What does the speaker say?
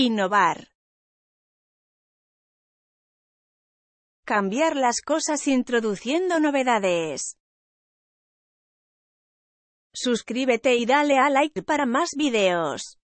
Innovar. Cambiar las cosas introduciendo novedades. Suscríbete y dale a like para más videos.